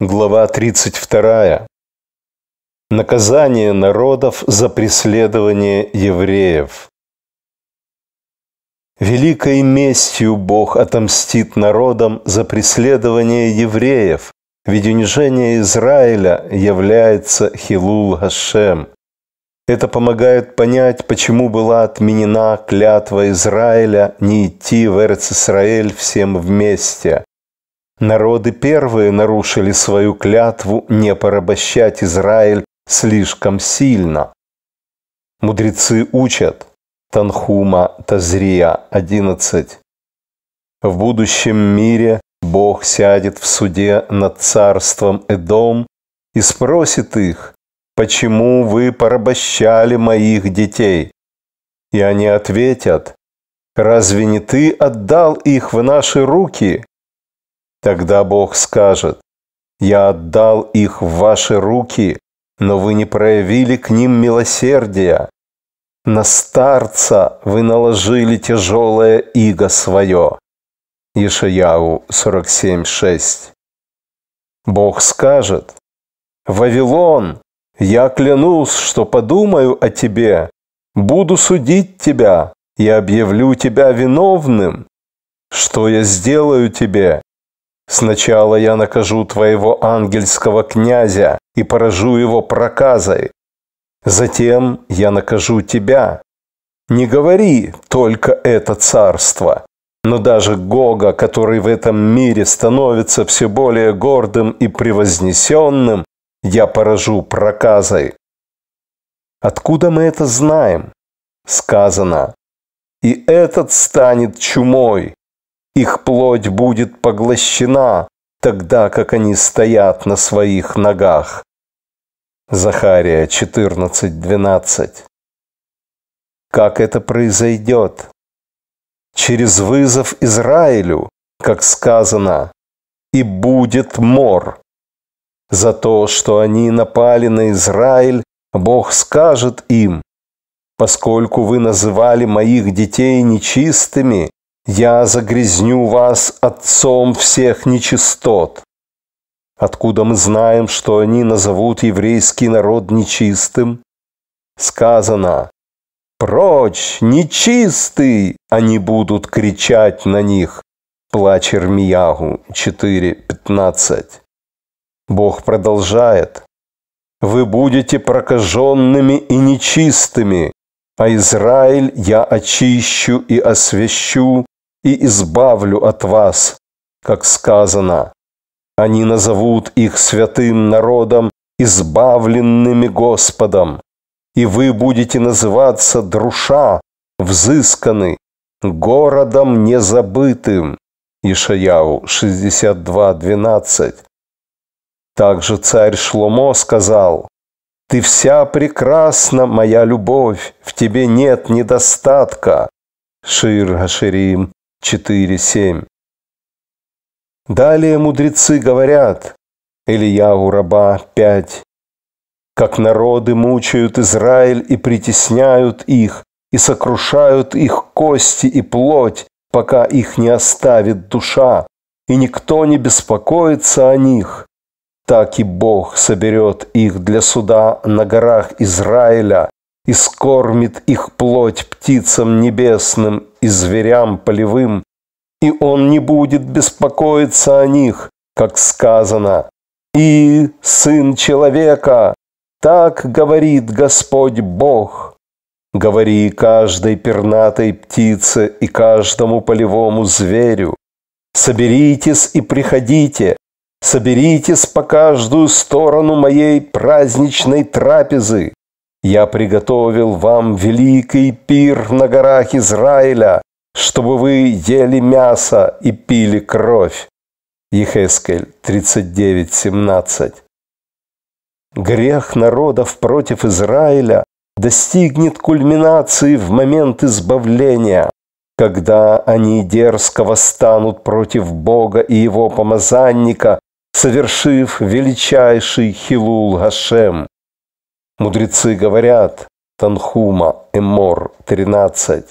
Глава 32. Наказание народов за преследование евреев. Великой местью Бог отомстит народам за преследование евреев, ведь унижение Израиля является Хилул Гашем. Это помогает понять, почему была отменена клятва Израиля не идти в Эрцисраэль всем вместе. Народы первые нарушили свою клятву не порабощать Израиль слишком сильно. Мудрецы учат. Танхума Тазрия 11. В будущем мире Бог сядет в суде над царством Эдом и спросит их, «Почему вы порабощали моих детей?» И они ответят, «Разве не ты отдал их в наши руки?» Тогда Бог скажет, «Я отдал их в ваши руки, но вы не проявили к ним милосердия. На старца вы наложили тяжелое иго свое». Ишаяу 47.6 Бог скажет, «Вавилон, я клянусь, что подумаю о тебе, буду судить тебя и объявлю тебя виновным. Что я сделаю тебе? Сначала я накажу твоего ангельского князя и поражу его проказой. Затем я накажу тебя. Не говори только это царство. Но даже Гога, который в этом мире становится все более гордым и превознесенным, я поражу проказой. Откуда мы это знаем? Сказано. И этот станет чумой, их плоть будет поглощена, тогда как они стоят на своих ногах. Захария 14.12 Как это произойдет? Через вызов Израилю, как сказано, и будет мор. За то, что они напали на Израиль, Бог скажет им, поскольку вы называли моих детей нечистыми, я загрязню вас отцом всех нечистот. Откуда мы знаем, что они назовут еврейский народ нечистым? Сказано, «Прочь, нечистый!» Они будут кричать на них. Плач Ирмиягу 4.15. Бог продолжает. «Вы будете прокаженными и нечистыми, а Израиль я очищу и освящу, и избавлю от вас, как сказано. Они назовут их святым народом, избавленными Господом, и вы будете называться друша, взысканы, городом незабытым. Ишаяу 62.12. Также царь Шломо сказал, «Ты вся прекрасна, моя любовь, в тебе нет недостатка». Шир Гаширим 4.7. Далее мудрецы говорят, Ильягу раба 5, как народы мучают Израиль и притесняют их, и сокрушают их кости и плоть, пока их не оставит душа, и никто не беспокоится о них. Так и Бог соберет их для суда на горах Израиля, и скормит их плоть птицам небесным и зверям полевым, и он не будет беспокоиться о них, как сказано. И, сын человека, так говорит Господь Бог. Говори каждой пернатой птице и каждому полевому зверю. Соберитесь и приходите, соберитесь по каждую сторону моей праздничной трапезы, я приготовил вам великий пир на горах Израиля, чтобы вы ели мясо и пили кровь. Ехескель 39.17 Грех народов против Израиля достигнет кульминации в момент избавления, когда они дерзко восстанут против Бога и его помазанника, совершив величайший Хилул Гашем. Мудрецы говорят, Танхума, Эмор 13,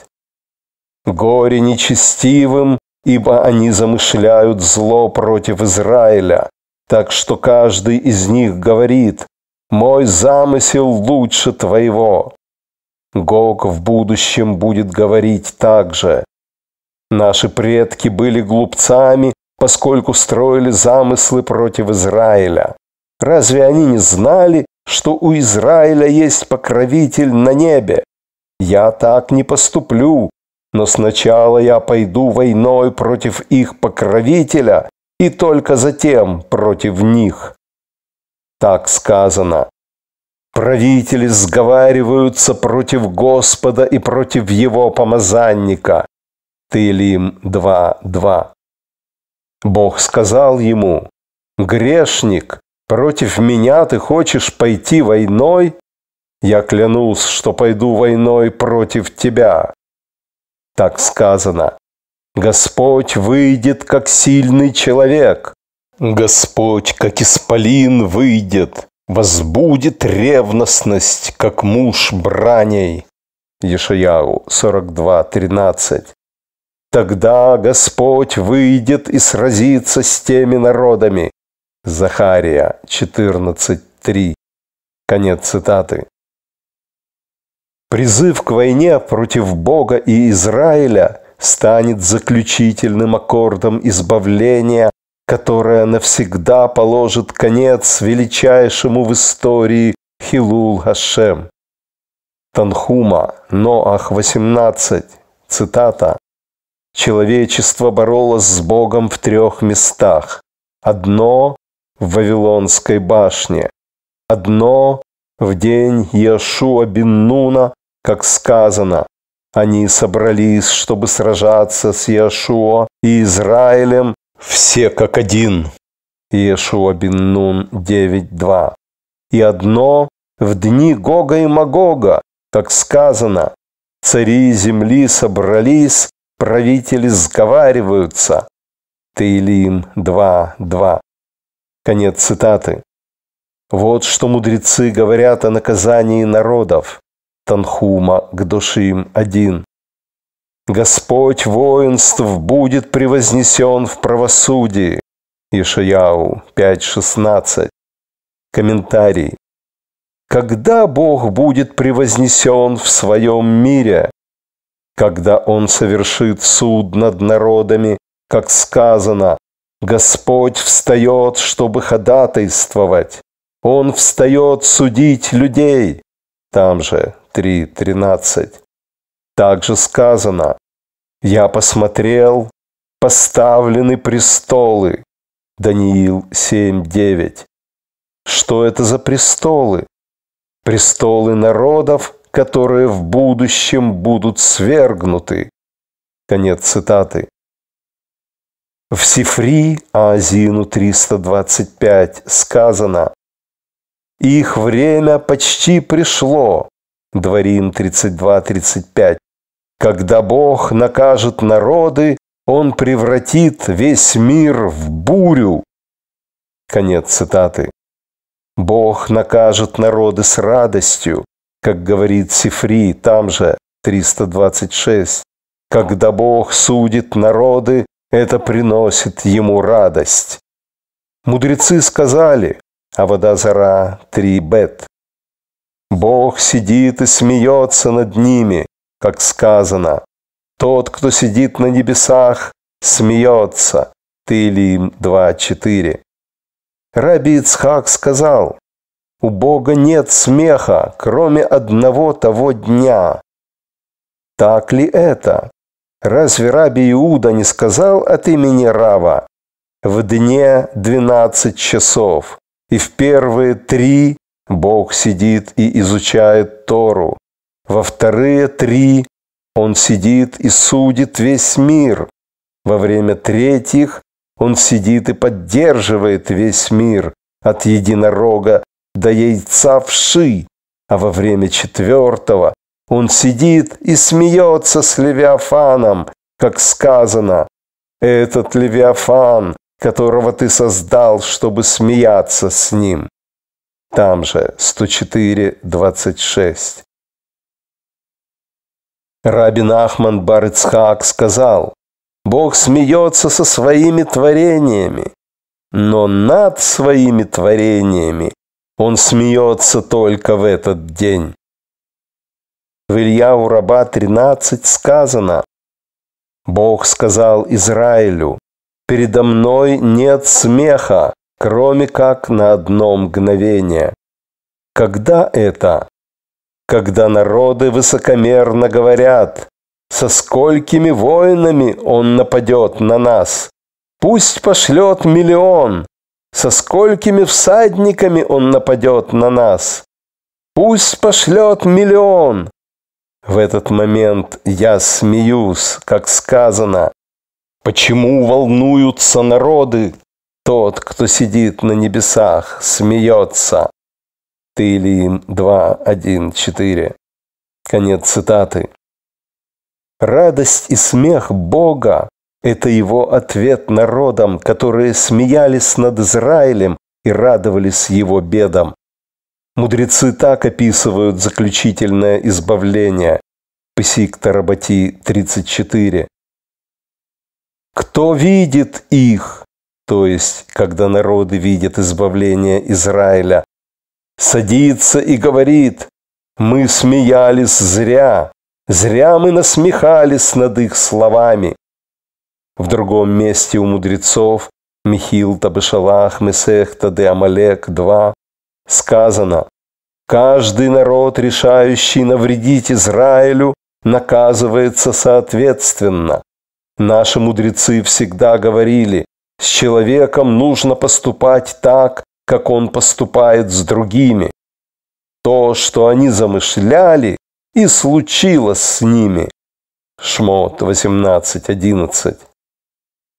«Горе нечестивым, ибо они замышляют зло против Израиля, так что каждый из них говорит, «Мой замысел лучше твоего». Гог в будущем будет говорить так же. Наши предки были глупцами, поскольку строили замыслы против Израиля. Разве они не знали, что у Израиля есть покровитель на небе. Я так не поступлю, но сначала я пойду войной против их покровителя и только затем против них. Так сказано. Правители сговариваются против Господа и против его помазанника. Тылим 2.2. Бог сказал ему, грешник, Против меня ты хочешь пойти войной? Я клянусь, что пойду войной против тебя. Так сказано. Господь выйдет, как сильный человек. Господь, как исполин, выйдет. Возбудит ревностность, как муж браней. Ешаяу 42.13. Тогда Господь выйдет и сразится с теми народами, Захария 14.3. Конец цитаты. Призыв к войне против Бога и Израиля станет заключительным аккордом избавления, которое навсегда положит конец величайшему в истории Хилул Хашем. Танхума, Ноах 18, цитата. Человечество боролось с Богом в трех местах. Одно в Вавилонской башне. Одно в день Яшуа Бин Нуна, как сказано, они собрались, чтобы сражаться с Иешуа и Израилем все как один. Иешуа Бин Нун 9.2. И одно в дни Гога и Магога, как сказано, цари земли собрались, правители сговариваются. Таилим 2.2. Конец цитаты. Вот что мудрецы говорят о наказании народов. Танхума Гдошим один. Господь воинств будет превознесен в правосудии. Ишаяу 5.16. Комментарий. Когда Бог будет превознесен в своем мире? Когда Он совершит суд над народами, как сказано, Господь встает, чтобы ходатайствовать. Он встает судить людей. Там же 3.13. Также сказано, «Я посмотрел, поставлены престолы». Даниил 7.9. Что это за престолы? Престолы народов, которые в будущем будут свергнуты. Конец цитаты. В Сифри, Азину 325, сказано «Их время почти пришло» Дворим 32-35 «Когда Бог накажет народы, Он превратит весь мир в бурю» Конец цитаты. Бог накажет народы с радостью, как говорит Сифри, там же 326. Когда Бог судит народы, это приносит ему радость. Мудрецы сказали, а три Трибет. Бог сидит и смеется над ними, как сказано. Тот, кто сидит на небесах, смеется. Тилим 2.4. Раби Ицхак сказал, у Бога нет смеха, кроме одного того дня. Так ли это? Разве раби Иуда не сказал от имени Рава в дне двенадцать часов, и в первые три Бог сидит и изучает Тору, во вторые три Он сидит и судит весь мир, во время третьих Он сидит и поддерживает весь мир от единорога до яйца вши, а во время четвертого он сидит и смеется с Левиафаном, как сказано. Этот Левиафан, которого ты создал, чтобы смеяться с ним. Там же 104.26. Рабин Ахман Барыцхак сказал, Бог смеется со своими творениями, но над своими творениями Он смеется только в этот день. В Ильяву раба 13 сказано, Бог сказал Израилю, «Передо мной нет смеха, кроме как на одно мгновение». Когда это? Когда народы высокомерно говорят, «Со сколькими воинами он нападет на нас? Пусть пошлет миллион! Со сколькими всадниками он нападет на нас? Пусть пошлет миллион! В этот момент я смеюсь, как сказано. Почему волнуются народы? Тот, кто сидит на небесах, смеется. Ты ли им 2.1.4. Конец цитаты. Радость и смех Бога – это его ответ народам, которые смеялись над Израилем и радовались его бедам. Мудрецы так описывают заключительное избавление. Псик Тарабати 34. «Кто видит их?» то есть, когда народы видят избавление Израиля, садится и говорит, мы смеялись зря, зря мы насмехались над их словами. В другом месте у мудрецов Михил Табышалах Месехта де Амалек 2 сказано «Каждый народ, решающий навредить Израилю, наказывается соответственно». Наши мудрецы всегда говорили «С человеком нужно поступать так, как он поступает с другими». То, что они замышляли, и случилось с ними. Шмот 18.11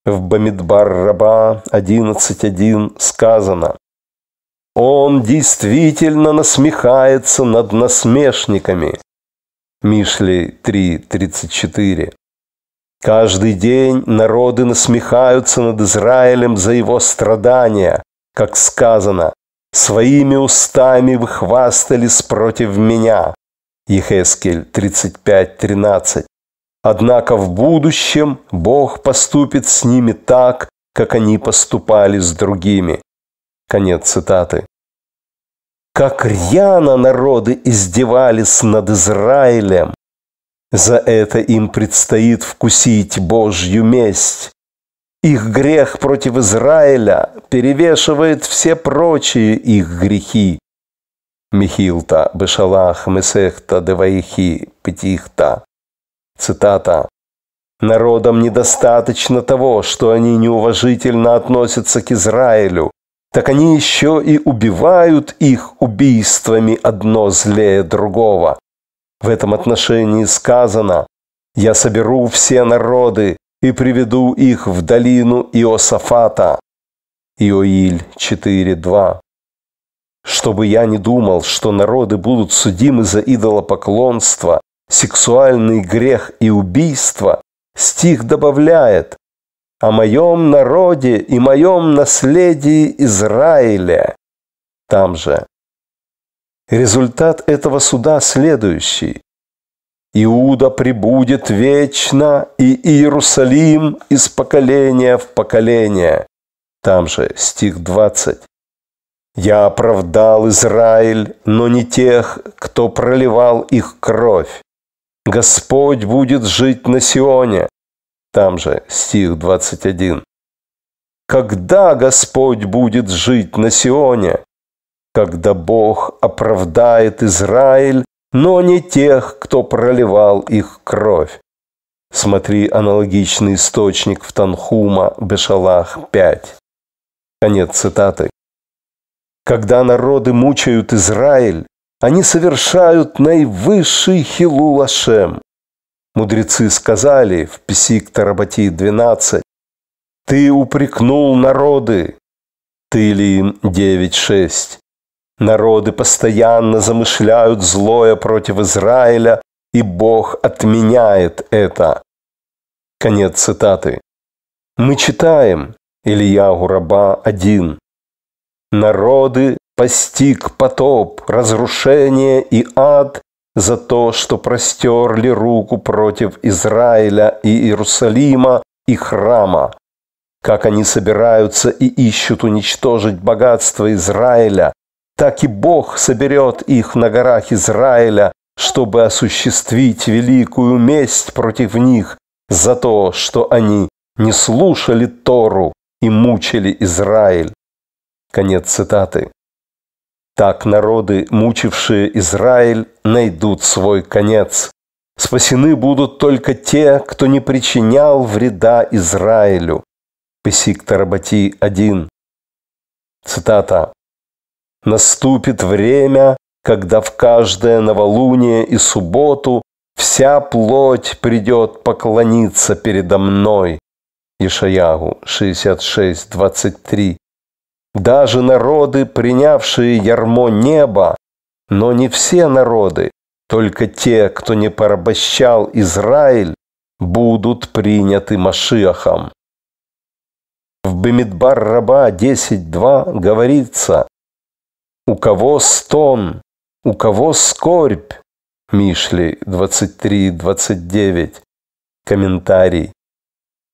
в Бамидбар-Раба 11.1 сказано он действительно насмехается над насмешниками. Мишли 3.34. Каждый день народы насмехаются над Израилем за его страдания, как сказано, «Своими устами вы хвастались против меня». Ехескель 35.13. Однако в будущем Бог поступит с ними так, как они поступали с другими. Конец цитаты. Как рьяно народы издевались над Израилем. За это им предстоит вкусить Божью месть. Их грех против Израиля перевешивает все прочие их грехи. Михилта, Бешалах, Месехта, Деваихи, Петихта. Цитата. Народам недостаточно того, что они неуважительно относятся к Израилю так они еще и убивают их убийствами одно злее другого. В этом отношении сказано «Я соберу все народы и приведу их в долину Иосафата». Иоиль 4.2 Чтобы я не думал, что народы будут судимы за идолопоклонство, сексуальный грех и убийство, стих добавляет о моем народе и моем наследии Израиля. Там же. Результат этого суда следующий. Иуда прибудет вечно, и Иерусалим из поколения в поколение. Там же стих 20. Я оправдал Израиль, но не тех, кто проливал их кровь. Господь будет жить на Сионе, там же стих 21. Когда Господь будет жить на Сионе? Когда Бог оправдает Израиль, но не тех, кто проливал их кровь. Смотри аналогичный источник в Танхума, Бешалах 5. Конец цитаты. Когда народы мучают Израиль, они совершают наивысший хилул Ашем. Мудрецы сказали в Писик Тарабати 12, «Ты упрекнул народы». Ты ли 9.6? Народы постоянно замышляют злое против Израиля, и Бог отменяет это. Конец цитаты. Мы читаем Илья Гураба 1. Народы постиг потоп, разрушение и ад, за то, что простерли руку против Израиля и Иерусалима и храма, как они собираются и ищут уничтожить богатство Израиля, так и Бог соберет их на горах Израиля, чтобы осуществить великую месть против них за то, что они не слушали Тору и мучили Израиль. Конец цитаты. Так народы, мучившие Израиль, найдут свой конец. Спасены будут только те, кто не причинял вреда Израилю. Песик Тарабати 1. Цитата. «Наступит время, когда в каждое новолуние и субботу вся плоть придет поклониться передо мной». Ишаягу 66, 23. Даже народы, принявшие ярмо неба, но не все народы, только те, кто не порабощал Израиль, будут приняты Машиахом. В Бемидбар Раба 10.2 говорится, «У кого стон, у кого скорбь?» Мишли 23.29. Комментарий.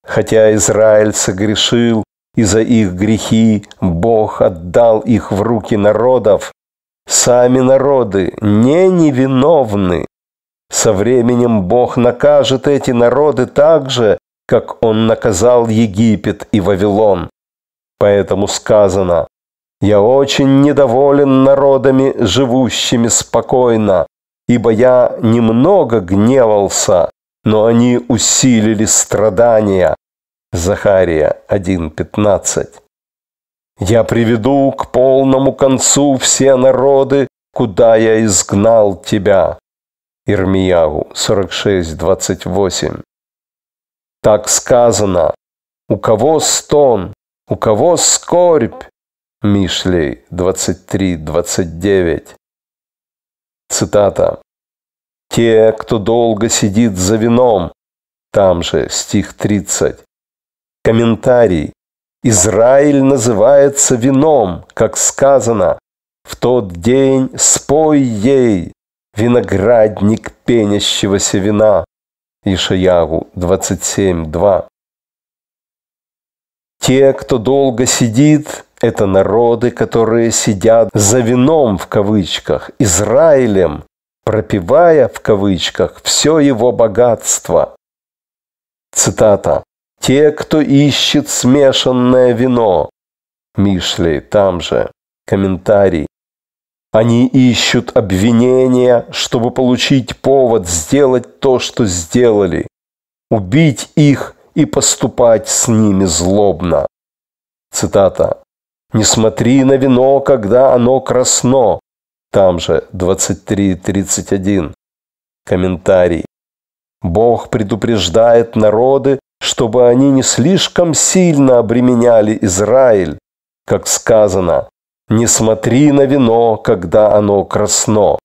Хотя Израиль согрешил и за их грехи Бог отдал их в руки народов. Сами народы не невиновны. Со временем Бог накажет эти народы так же, как Он наказал Египет и Вавилон. Поэтому сказано, «Я очень недоволен народами, живущими спокойно, ибо я немного гневался, но они усилили страдания, Захария 1.15. «Я приведу к полному концу все народы, куда я изгнал тебя». Ирмиягу 46.28. Так сказано, у кого стон, у кого скорбь, Мишлей 23.29. Цитата. «Те, кто долго сидит за вином», там же стих 30, Комментарий. Израиль называется вином, как сказано. В тот день спой ей, виноградник пенящегося вина. Ишаяву 27.2. Те, кто долго сидит, это народы, которые сидят за вином в кавычках, Израилем, пропивая в кавычках все его богатство. Цитата. Те, кто ищет смешанное вино. Мишли, там же. Комментарий. Они ищут обвинения, чтобы получить повод сделать то, что сделали. Убить их и поступать с ними злобно. Цитата. «Не смотри на вино, когда оно красно». Там же 23.31. Комментарий. Бог предупреждает народы, чтобы они не слишком сильно обременяли Израиль, как сказано, «Не смотри на вино, когда оно красно».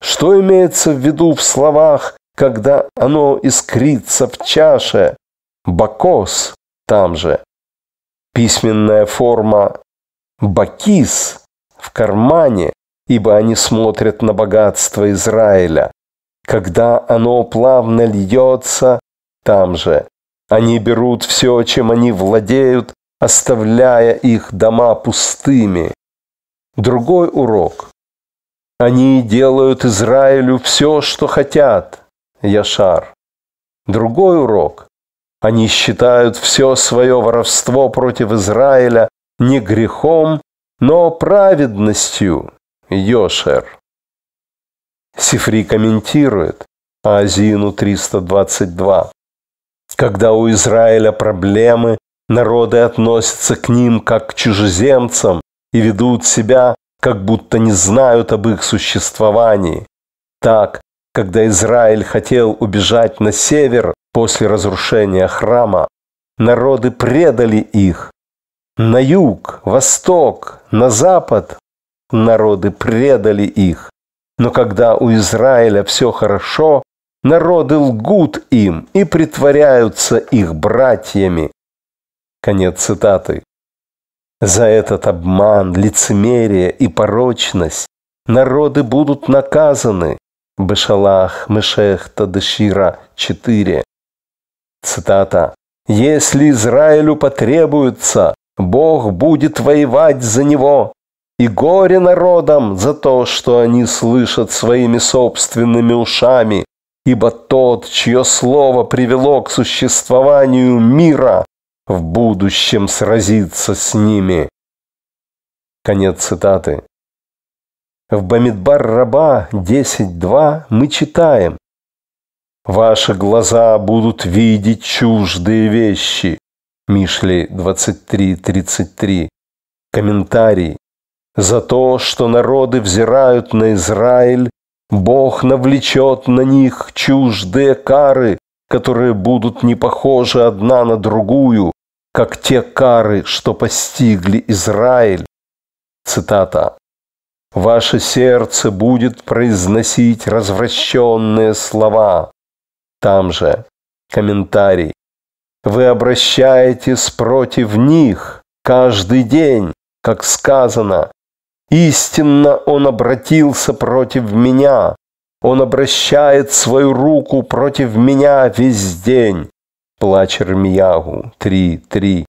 Что имеется в виду в словах, когда оно искрится в чаше? Бакос там же. Письменная форма «бакис» в кармане, ибо они смотрят на богатство Израиля. Когда оно плавно льется, там же. Они берут все, чем они владеют, оставляя их дома пустыми. Другой урок. Они делают Израилю все, что хотят. Яшар. Другой урок. Они считают все свое воровство против Израиля не грехом, но праведностью. Йошер. Сифри комментирует Азину 322. Когда у Израиля проблемы, народы относятся к ним как к чужеземцам и ведут себя, как будто не знают об их существовании. Так, когда Израиль хотел убежать на север после разрушения храма, народы предали их. На юг, восток, на запад народы предали их. Но когда у Израиля все хорошо, Народы лгут им и притворяются их братьями. Конец цитаты. За этот обман, лицемерие и порочность народы будут наказаны. Бешалах, Мешех, Тадышира 4. Цитата. «Если Израилю потребуется, Бог будет воевать за него, и горе народам за то, что они слышат своими собственными ушами ибо тот, чье слово привело к существованию мира, в будущем сразится с ними. Конец цитаты. В Бамидбар Раба 10.2 мы читаем «Ваши глаза будут видеть чуждые вещи». Мишли 23.33. Комментарий. За то, что народы взирают на Израиль, Бог навлечет на них чуждые кары, которые будут не похожи одна на другую, как те кары, что постигли Израиль. Цитата. Ваше сердце будет произносить развращенные слова. Там же комментарий. Вы обращаетесь против них каждый день, как сказано, Истинно он обратился против меня. Он обращает свою руку против меня весь день. Плач Ирмиягу 3.3.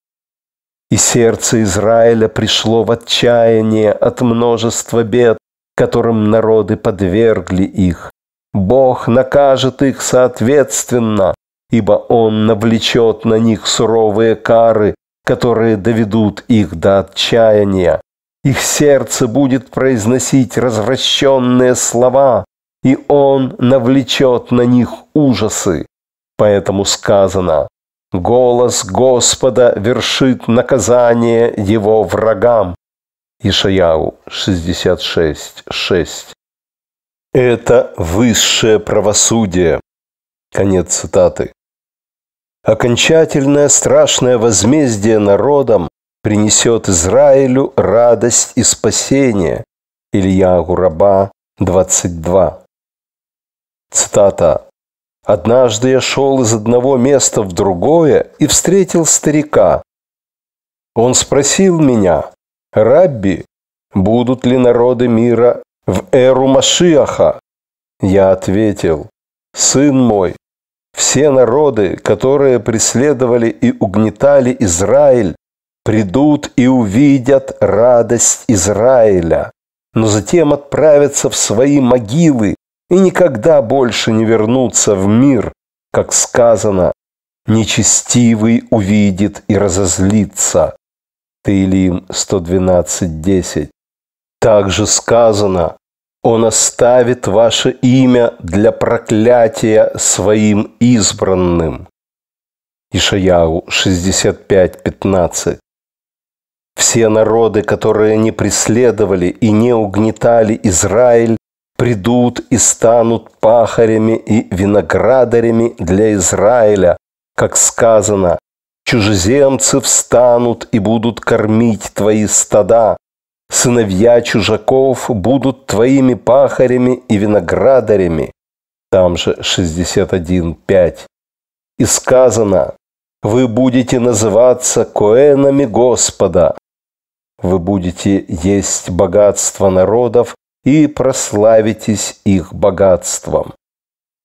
И сердце Израиля пришло в отчаяние от множества бед, которым народы подвергли их. Бог накажет их соответственно, ибо Он навлечет на них суровые кары, которые доведут их до отчаяния. Их сердце будет произносить развращенные слова, и он навлечет на них ужасы. Поэтому сказано, голос Господа вершит наказание его врагам. Ишаяу 66.6 Это высшее правосудие. Конец цитаты. Окончательное страшное возмездие народам, принесет Израилю радость и спасение. Илья Гураба 22. Цитата. «Однажды я шел из одного места в другое и встретил старика. Он спросил меня, «Рабби, будут ли народы мира в эру Машиаха?» Я ответил, «Сын мой, все народы, которые преследовали и угнетали Израиль, придут и увидят радость Израиля, но затем отправятся в свои могилы и никогда больше не вернутся в мир, как сказано, нечестивый увидит и разозлится. Таилим 112.10. Также сказано, он оставит ваше имя для проклятия своим избранным. Ишаяу 65.15. Все народы, которые не преследовали и не угнетали Израиль, придут и станут пахарями и виноградарями для Израиля, как сказано, чужеземцы встанут и будут кормить твои стада, сыновья чужаков будут твоими пахарями и виноградарями. Там же 61.5. И сказано, вы будете называться коэнами Господа, вы будете есть богатство народов и прославитесь их богатством.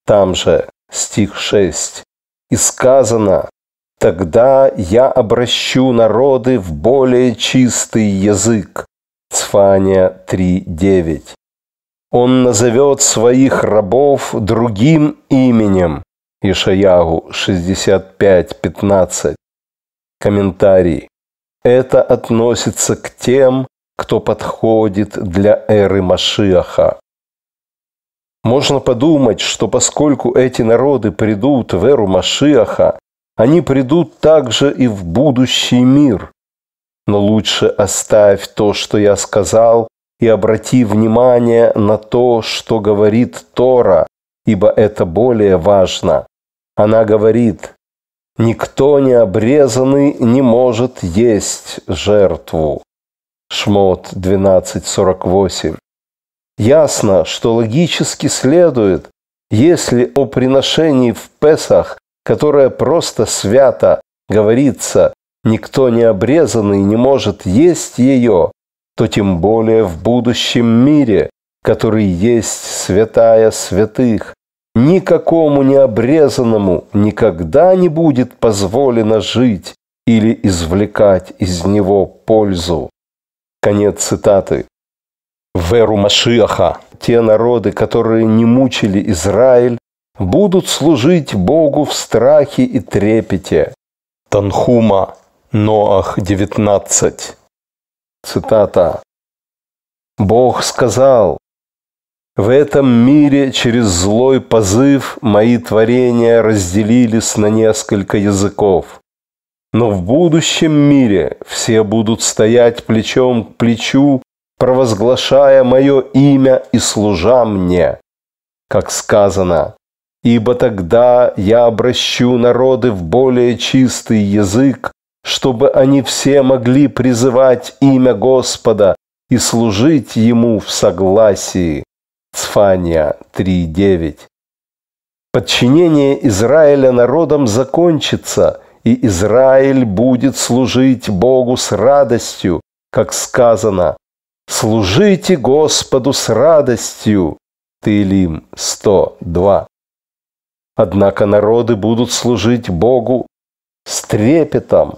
Там же стих 6. И сказано, тогда я обращу народы в более чистый язык. Цфания 3.9. Он назовет своих рабов другим именем. Ишаягу 65.15. Комментарий. Это относится к тем, кто подходит для эры Машиаха. Можно подумать, что поскольку эти народы придут в эру Машиаха, они придут также и в будущий мир. Но лучше оставь то, что я сказал, и обрати внимание на то, что говорит Тора, ибо это более важно. Она говорит, Никто не обрезанный не может есть жертву. Шмот 12.48. Ясно, что логически следует, если о приношении в Песах, которое просто свято, говорится, никто не обрезанный не может есть ее, то тем более в будущем мире, который есть святая святых, никакому необрезанному никогда не будет позволено жить или извлекать из него пользу. Конец цитаты. Веру эру Машиаха те народы, которые не мучили Израиль, будут служить Богу в страхе и трепете. Танхума, Ноах 19. Цитата. Бог сказал, в этом мире через злой позыв мои творения разделились на несколько языков. Но в будущем мире все будут стоять плечом к плечу, провозглашая мое имя и служа мне. Как сказано, ибо тогда я обращу народы в более чистый язык, чтобы они все могли призывать имя Господа и служить Ему в согласии. Цфания 3.9. Подчинение Израиля народам закончится, и Израиль будет служить Богу с радостью, как сказано, «Служите Господу с радостью» Таилим 102. Однако народы будут служить Богу с трепетом,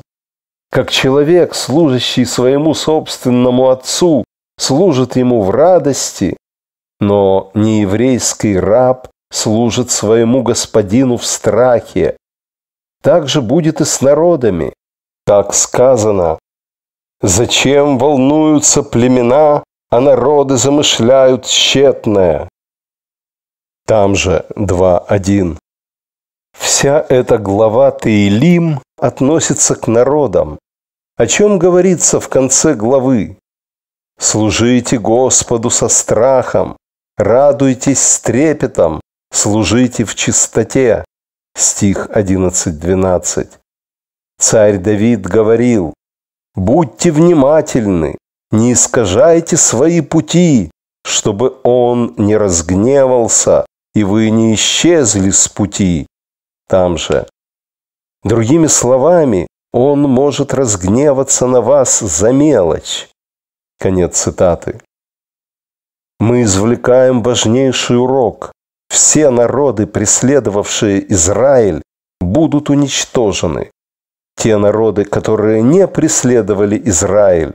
как человек, служащий своему собственному Отцу, служит ему в радости, но нееврейский раб служит своему господину в страхе. Так же будет и с народами. Так сказано, «Зачем волнуются племена, а народы замышляют тщетное?» Там же 2.1. Вся эта глава Таилим относится к народам. О чем говорится в конце главы? «Служите Господу со страхом, Радуйтесь с трепетом, служите в чистоте. Стих 11-12. Царь Давид говорил, «Будьте внимательны, не искажайте свои пути, чтобы он не разгневался, и вы не исчезли с пути». Там же. Другими словами, он может разгневаться на вас за мелочь. Конец цитаты мы извлекаем важнейший урок. Все народы, преследовавшие Израиль, будут уничтожены. Те народы, которые не преследовали Израиль,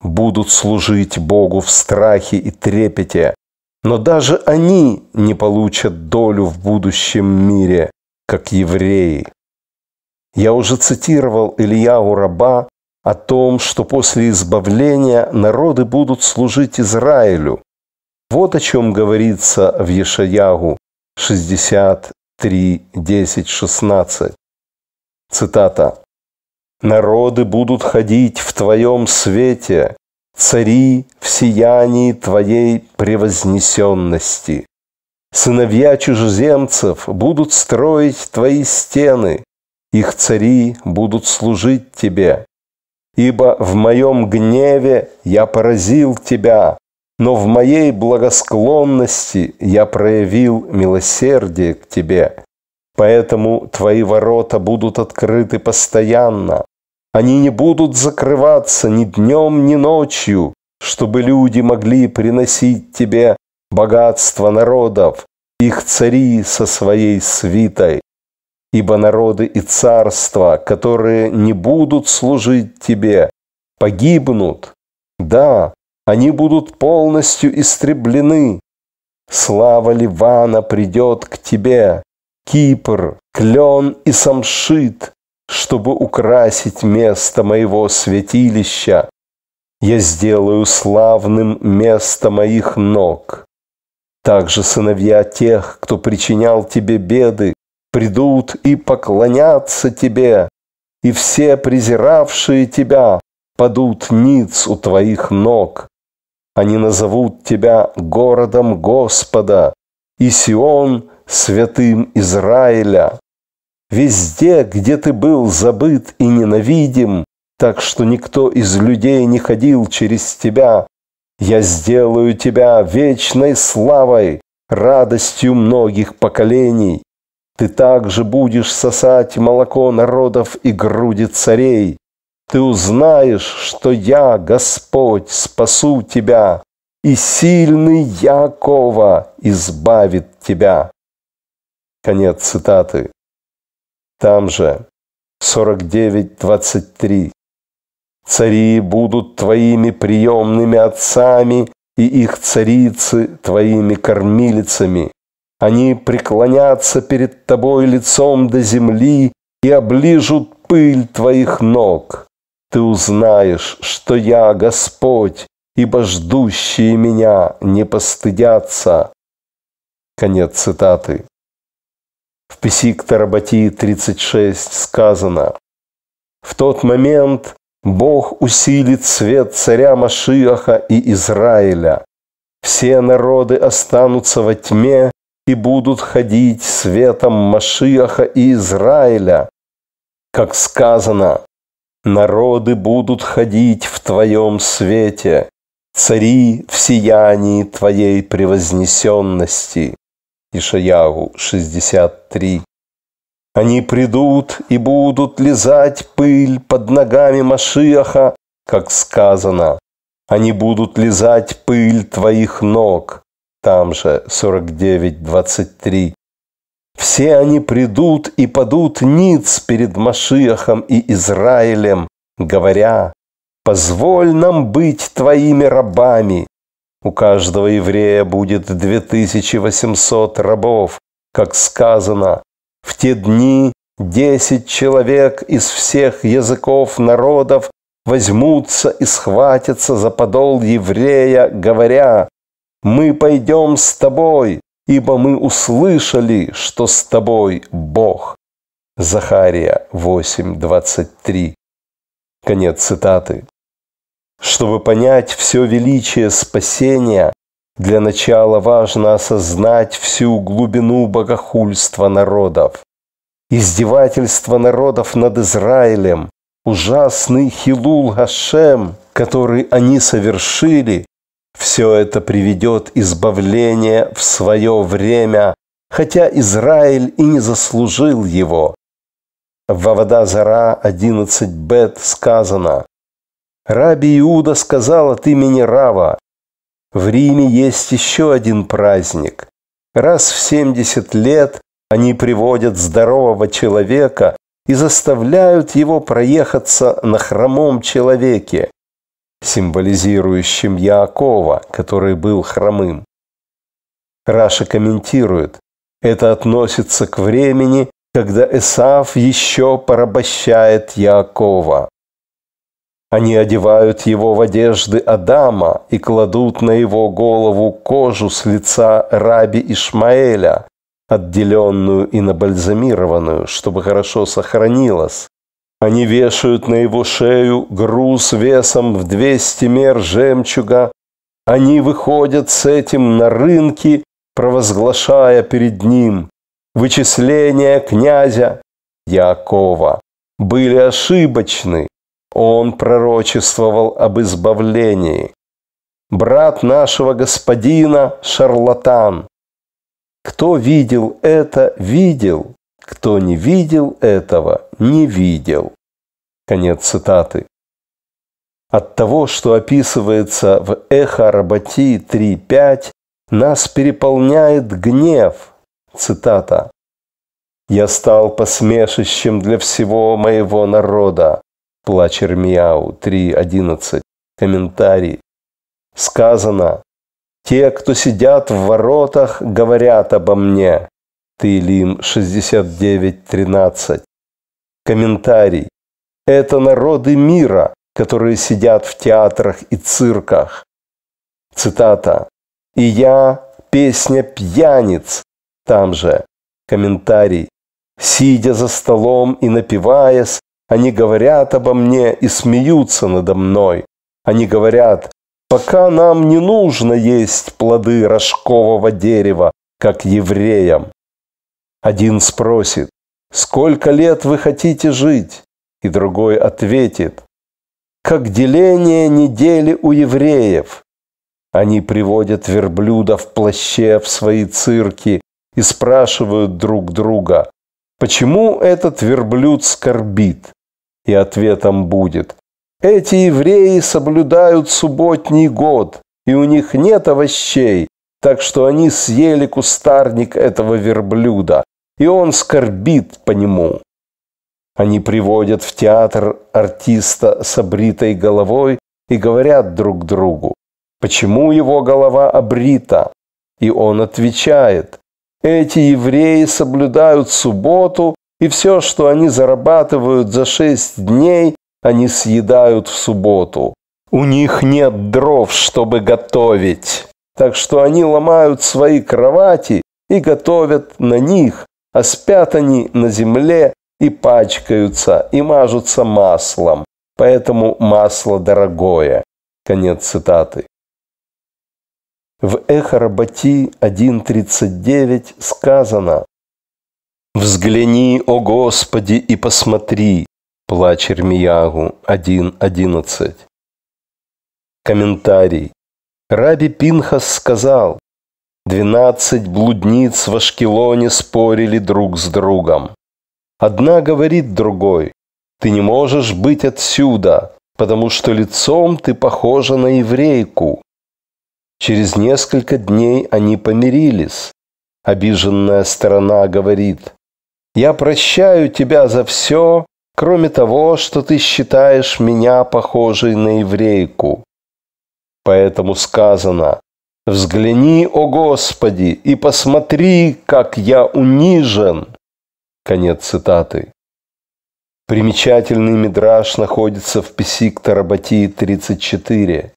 будут служить Богу в страхе и трепете, но даже они не получат долю в будущем мире, как евреи. Я уже цитировал Ильяу Раба о том, что после избавления народы будут служить Израилю, вот о чем говорится в Ешаягу 63, 10, 16. Цитата. «Народы будут ходить в Твоем свете, цари в сиянии Твоей превознесенности. Сыновья чужеземцев будут строить Твои стены, их цари будут служить Тебе. Ибо в моем гневе я поразил Тебя, но в моей благосклонности я проявил милосердие к тебе. Поэтому твои ворота будут открыты постоянно. Они не будут закрываться ни днем, ни ночью, чтобы люди могли приносить тебе богатство народов, их цари со своей свитой. Ибо народы и царства, которые не будут служить тебе, погибнут. Да, они будут полностью истреблены. Слава Ливана придет к тебе, Кипр, Клен и Самшит, чтобы украсить место моего святилища. Я сделаю славным место моих ног. Также сыновья тех, кто причинял тебе беды, придут и поклонятся тебе, и все презиравшие тебя падут ниц у твоих ног, они назовут тебя городом Господа и Сион святым Израиля. Везде, где ты был забыт и ненавидим, так что никто из людей не ходил через тебя, я сделаю тебя вечной славой, радостью многих поколений. Ты также будешь сосать молоко народов и груди царей ты узнаешь, что я, Господь, спасу тебя, и сильный Якова избавит тебя. Конец цитаты. Там же 49.23. Цари будут твоими приемными отцами, и их царицы твоими кормилицами. Они преклонятся перед тобой лицом до земли и оближут пыль твоих ног ты узнаешь, что я Господь, ибо ждущие меня не постыдятся». Конец цитаты. В Писи к тарабати 36 сказано «В тот момент Бог усилит свет царя Машиаха и Израиля. Все народы останутся во тьме и будут ходить светом Машиаха и Израиля. Как сказано, Народы будут ходить в Твоем свете, цари в сиянии Твоей превознесенности. Ишаяву 63. Они придут и будут лизать пыль под ногами Машиаха, как сказано. Они будут лизать пыль твоих ног. Там же 49.23. Все они придут и падут ниц перед Машиахом и Израилем, говоря, «Позволь нам быть твоими рабами». У каждого еврея будет 2800 рабов, как сказано, «В те дни десять человек из всех языков народов возьмутся и схватятся за подол еврея, говоря, «Мы пойдем с тобой, ибо мы услышали, что с тобой Бог». Захария 8.23. Конец цитаты. Чтобы понять все величие спасения, для начала важно осознать всю глубину богохульства народов. Издевательство народов над Израилем, ужасный Хилул Гашем, который они совершили, все это приведет избавление в свое время, хотя Израиль и не заслужил его. В Зара 11 бет сказано «Раби Иуда сказал от имени Рава, в Риме есть еще один праздник. Раз в 70 лет они приводят здорового человека и заставляют его проехаться на хромом человеке символизирующим Яакова, который был хромым. Раша комментирует, это относится к времени, когда Эсав еще порабощает Яакова. Они одевают его в одежды Адама и кладут на его голову кожу с лица раби Ишмаэля, отделенную и набальзамированную, чтобы хорошо сохранилась, они вешают на его шею груз весом в двести мер жемчуга. Они выходят с этим на рынки, провозглашая перед ним вычисления князя Якова были ошибочны. Он пророчествовал об избавлении. Брат нашего господина – шарлатан. Кто видел это, видел. Кто не видел этого, не видел. Конец цитаты. От того, что описывается в «Эхо Рабати 3.5», нас переполняет гнев. Цитата. «Я стал посмешищем для всего моего народа». Плач Ирмияу 3.11. Комментарий. Сказано, «Те, кто сидят в воротах, говорят обо мне, Таилим 69.13. Комментарий. Это народы мира, которые сидят в театрах и цирках. Цитата. «И я – песня пьяниц». Там же. Комментарий. «Сидя за столом и напиваясь, они говорят обо мне и смеются надо мной. Они говорят, пока нам не нужно есть плоды рожкового дерева, как евреям. Один спросит, сколько лет вы хотите жить? И другой ответит, как деление недели у евреев. Они приводят верблюда в плаще в свои цирки и спрашивают друг друга, почему этот верблюд скорбит? И ответом будет, эти евреи соблюдают субботний год, и у них нет овощей, так что они съели кустарник этого верблюда, и он скорбит по нему. Они приводят в театр артиста с обритой головой и говорят друг другу, почему его голова обрита? И он отвечает, эти евреи соблюдают субботу, и все, что они зарабатывают за шесть дней, они съедают в субботу. У них нет дров, чтобы готовить. Так что они ломают свои кровати и готовят на них, а спят они на земле и пачкаются, и мажутся маслом, поэтому масло дорогое». Конец цитаты. В Эхарабати 1.39 сказано «Взгляни, о Господи, и посмотри» Плач Ирмиягу 1.11 Комментарий Раби Пинхас сказал Двенадцать блудниц в Ашкелоне спорили друг с другом. Одна говорит другой, «Ты не можешь быть отсюда, потому что лицом ты похожа на еврейку». Через несколько дней они помирились. Обиженная сторона говорит, «Я прощаю тебя за все, кроме того, что ты считаешь меня похожей на еврейку». Поэтому сказано, «Взгляни, о Господи, и посмотри, как я унижен!» Конец цитаты. Примечательный мидраж находится в Песик Тарабати 34.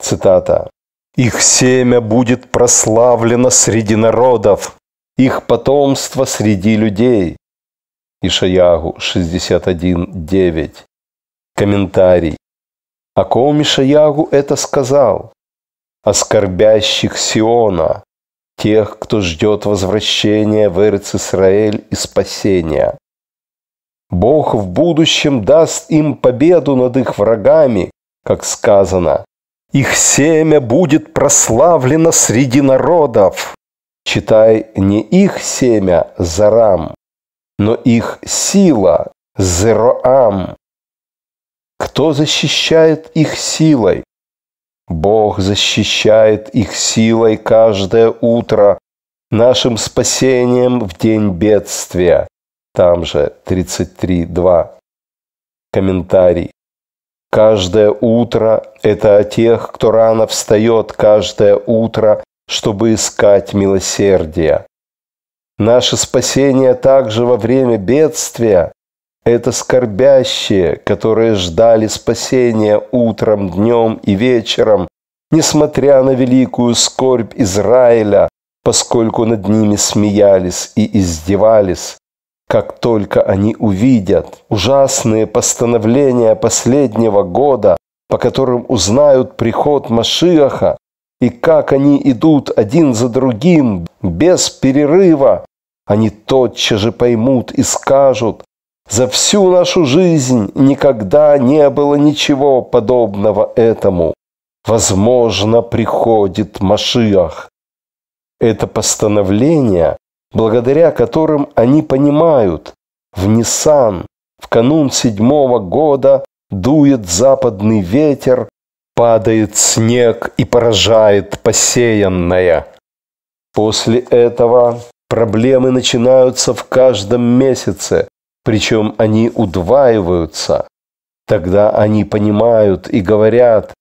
Цитата. «Их семя будет прославлено среди народов, их потомство среди людей». Ишаягу 61.9. Комментарий. О ком Ишаягу это сказал? оскорбящих Сиона, тех, кто ждет возвращения в Эрец-Исраэль и спасения. Бог в будущем даст им победу над их врагами, как сказано. Их семя будет прославлено среди народов. Читай не их семя Зарам, но их сила Зероам. Кто защищает их силой? Бог защищает их силой каждое утро, нашим спасением в день бедствия. Там же 33.2. Комментарий. Каждое утро – это о тех, кто рано встает каждое утро, чтобы искать милосердия. Наше спасение также во время бедствия это скорбящие, которые ждали спасения утром, днем и вечером, несмотря на великую скорбь Израиля, поскольку над ними смеялись и издевались. Как только они увидят ужасные постановления последнего года, по которым узнают приход Машиаха, и как они идут один за другим без перерыва, они тотчас же поймут и скажут, за всю нашу жизнь никогда не было ничего подобного этому. Возможно, приходит Машиах. Это постановление, благодаря которым они понимают, в Ниссан, в канун седьмого года, дует западный ветер, падает снег и поражает посеянное. После этого проблемы начинаются в каждом месяце, причем они удваиваются. Тогда они понимают и говорят,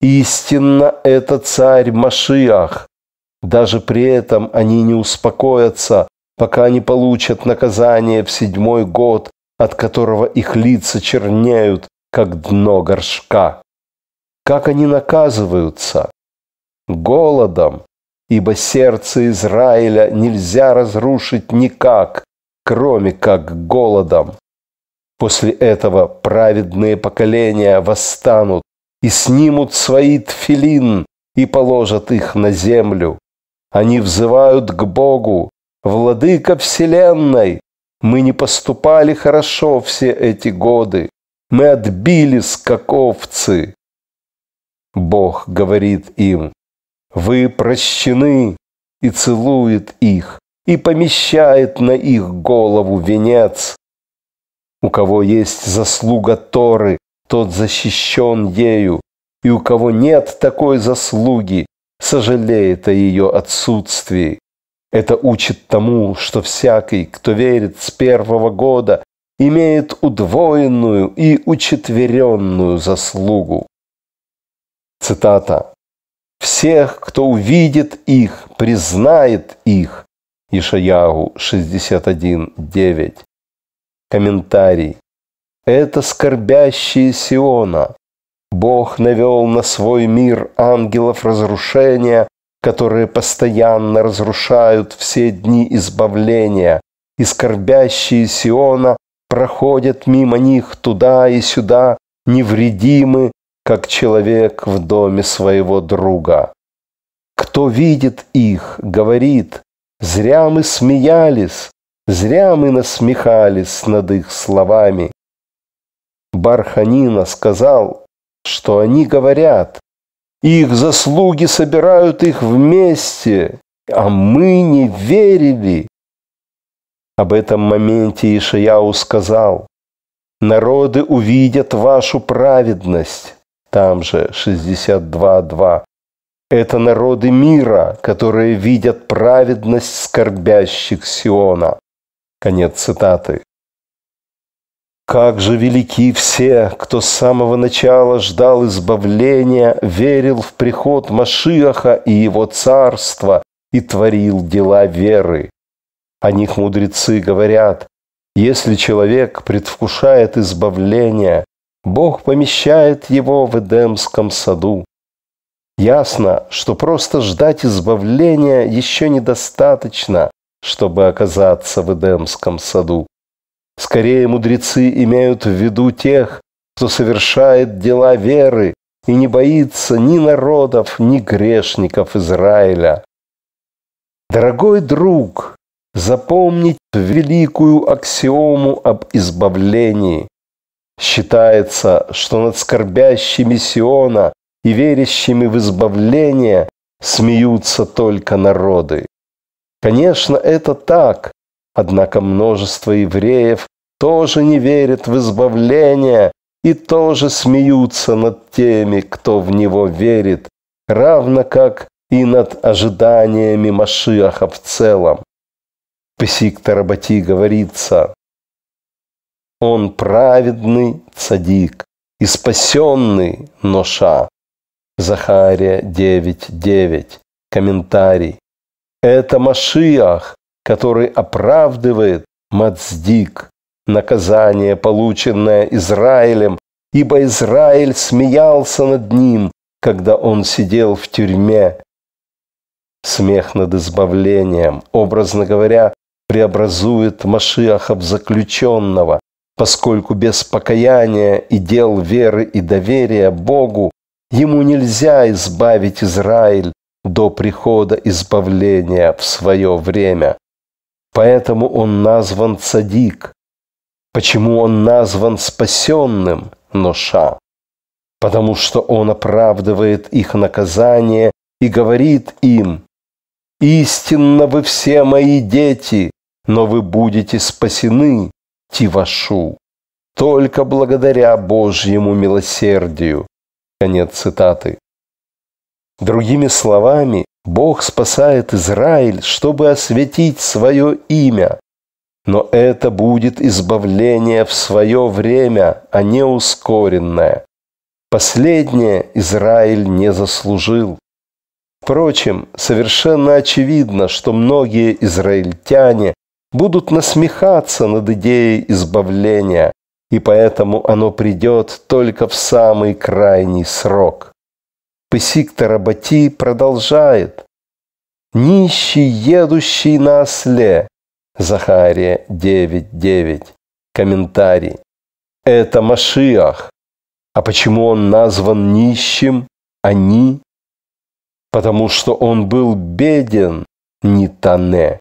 «Истинно это царь Машиах». Даже при этом они не успокоятся, пока не получат наказание в седьмой год, от которого их лица чернеют, как дно горшка. Как они наказываются? Голодом, ибо сердце Израиля нельзя разрушить никак, кроме как голодом. После этого праведные поколения восстанут и снимут свои тфилин и положат их на землю. Они взывают к Богу, Владыка Вселенной, мы не поступали хорошо все эти годы, мы отбили скаковцы. Бог говорит им, вы прощены и целует их и помещает на их голову венец. У кого есть заслуга Торы, тот защищен ею, и у кого нет такой заслуги, сожалеет о ее отсутствии. Это учит тому, что всякий, кто верит с первого года, имеет удвоенную и учетверенную заслугу. Цитата. «Всех, кто увидит их, признает их, Ишаягу 61.9. Комментарий. Это скорбящие Сиона. Бог навел на свой мир ангелов разрушения, которые постоянно разрушают все дни избавления, и скорбящие Сиона проходят мимо них туда и сюда, невредимы, как человек в доме своего друга. Кто видит их, говорит, Зря мы смеялись, зря мы насмехались над их словами. Барханина сказал, что они говорят, их заслуги собирают их вместе, а мы не верили. Об этом моменте Ишаяу сказал, «Народы увидят вашу праведность». Там же 62.2. Это народы мира, которые видят праведность скорбящих Сиона. Конец цитаты. Как же велики все, кто с самого начала ждал избавления, верил в приход Машиаха и его царства и творил дела веры. О них мудрецы говорят, если человек предвкушает избавление, Бог помещает его в Эдемском саду, Ясно, что просто ждать избавления еще недостаточно, чтобы оказаться в Эдемском саду. Скорее мудрецы имеют в виду тех, кто совершает дела веры и не боится ни народов, ни грешников Израиля. Дорогой друг, запомнить великую аксиому об избавлении. Считается, что над скорбящими Сиона и верящими в избавление смеются только народы. Конечно, это так, однако множество евреев тоже не верят в избавление и тоже смеются над теми, кто в него верит, равно как и над ожиданиями Машиаха в целом. Песик Тарабати говорится, «Он праведный цадик и спасенный Ноша, Захария 9.9. Комментарий. Это Машиах, который оправдывает Мацдик, наказание, полученное Израилем, ибо Израиль смеялся над ним, когда он сидел в тюрьме. Смех над избавлением, образно говоря, преобразует Машиаха в заключенного, поскольку без покаяния и дел веры и доверия Богу Ему нельзя избавить Израиль до прихода избавления в свое время. Поэтому он назван цадик. Почему он назван спасенным Ноша? Потому что он оправдывает их наказание и говорит им, «Истинно вы все мои дети, но вы будете спасены, Тивашу, только благодаря Божьему милосердию, Конец цитаты. Другими словами, Бог спасает Израиль, чтобы осветить свое имя. Но это будет избавление в свое время, а не ускоренное. Последнее Израиль не заслужил. Впрочем, совершенно очевидно, что многие израильтяне будут насмехаться над идеей избавления, и поэтому оно придет только в самый крайний срок. Пысик Тарабати продолжает. «Нищий, едущий на осле» Захария 9.9. Комментарий. Это Машиах. А почему он назван нищим, они? А Потому что он был беден, не Тане.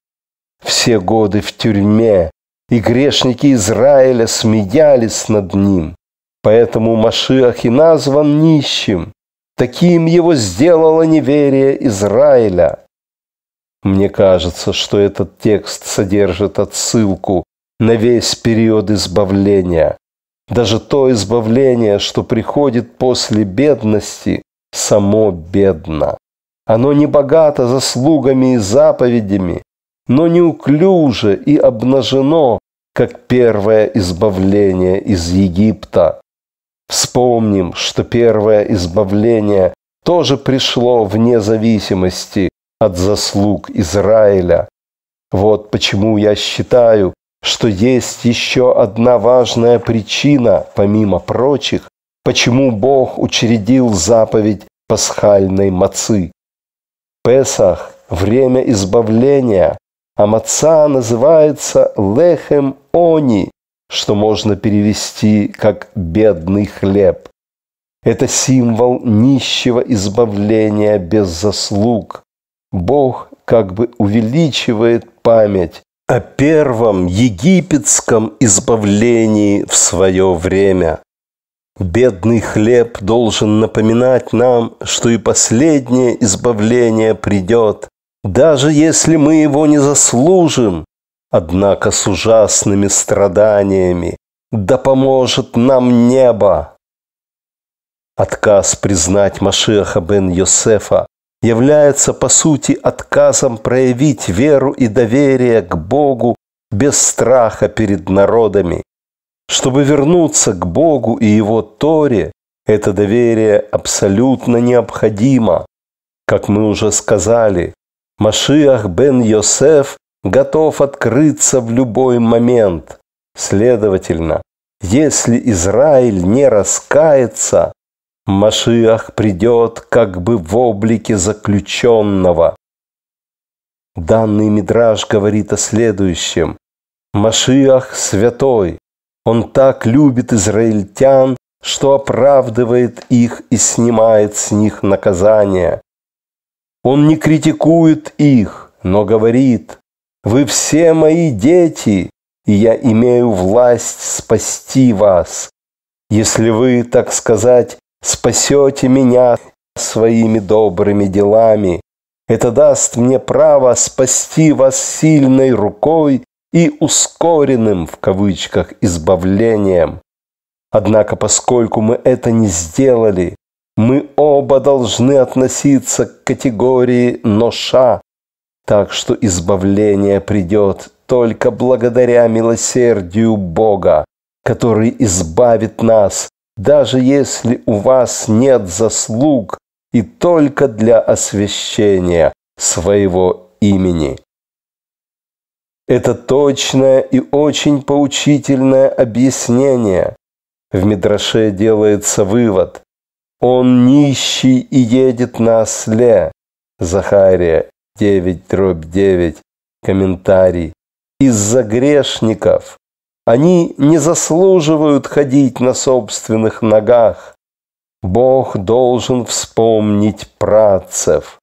Все годы в тюрьме, и грешники Израиля смеялись над ним. Поэтому Машиах и назван нищим. Таким его сделало неверие Израиля. Мне кажется, что этот текст содержит отсылку на весь период избавления. Даже то избавление, что приходит после бедности, само бедно. Оно не богато заслугами и заповедями, но неуклюже и обнажено, как первое избавление из Египта. Вспомним, что первое избавление тоже пришло вне зависимости от заслуг Израиля. Вот почему я считаю, что есть еще одна важная причина, помимо прочих, почему Бог учредил заповедь пасхальной мацы. Песах – время избавления, а маца называется лехем они, что можно перевести как «бедный хлеб». Это символ нищего избавления без заслуг. Бог как бы увеличивает память о первом египетском избавлении в свое время. Бедный хлеб должен напоминать нам, что и последнее избавление придет, даже если мы его не заслужим, однако с ужасными страданиями, да поможет нам небо. Отказ признать Машеха бен Йосефа является по сути отказом проявить веру и доверие к Богу без страха перед народами. Чтобы вернуться к Богу и Его Торе, это доверие абсолютно необходимо. Как мы уже сказали, Машиах бен Йосеф готов открыться в любой момент. Следовательно, если Израиль не раскается, Машиах придет как бы в облике заключенного. Данный мидраж говорит о следующем. Машиах святой. Он так любит израильтян, что оправдывает их и снимает с них наказание. Он не критикует их, но говорит, «Вы все мои дети, и я имею власть спасти вас. Если вы, так сказать, спасете меня своими добрыми делами, это даст мне право спасти вас сильной рукой и ускоренным, в кавычках, избавлением. Однако, поскольку мы это не сделали, мы оба должны относиться к категории «ноша», так что избавление придет только благодаря милосердию Бога, который избавит нас, даже если у вас нет заслуг, и только для освящения своего имени. Это точное и очень поучительное объяснение. В Мидраше делается вывод. Он нищий и едет на осле. Захария 9, дробь 9, комментарий. Из-за грешников. Они не заслуживают ходить на собственных ногах. Бог должен вспомнить працев.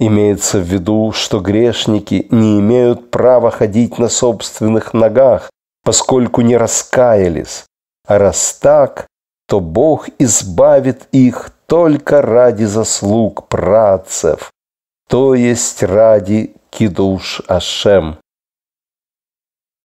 Имеется в виду, что грешники не имеют права ходить на собственных ногах, поскольку не раскаялись. А раз так, то Бог избавит их только ради заслуг працев, то есть ради кидуш Ашем.